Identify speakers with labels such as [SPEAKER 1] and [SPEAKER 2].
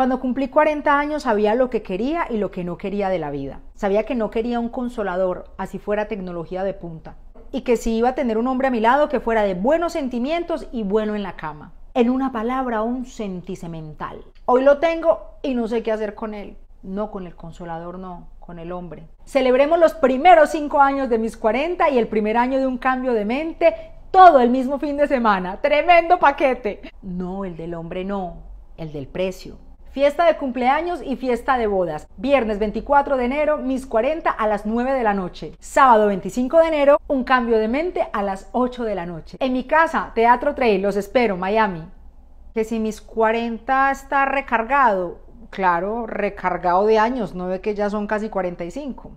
[SPEAKER 1] Cuando cumplí 40 años sabía lo que quería y lo que no quería de la vida. Sabía que no quería un consolador, así fuera tecnología de punta. Y que sí iba a tener un hombre a mi lado que fuera de buenos sentimientos y bueno en la cama. En una palabra, un sentimental. Hoy lo tengo y no sé qué hacer con él. No con el consolador, no, con el hombre. Celebremos los primeros cinco años de mis 40 y el primer año de un cambio de mente todo el mismo fin de semana. Tremendo paquete. No, el del hombre no, el del precio Fiesta de cumpleaños y fiesta de bodas. Viernes 24 de enero, mis 40 a las 9 de la noche. Sábado 25 de enero, un cambio de mente a las 8 de la noche. En mi casa, Teatro Trail, los espero, Miami. Que si mis 40 está recargado, claro, recargado de años, no ve que ya son casi 45.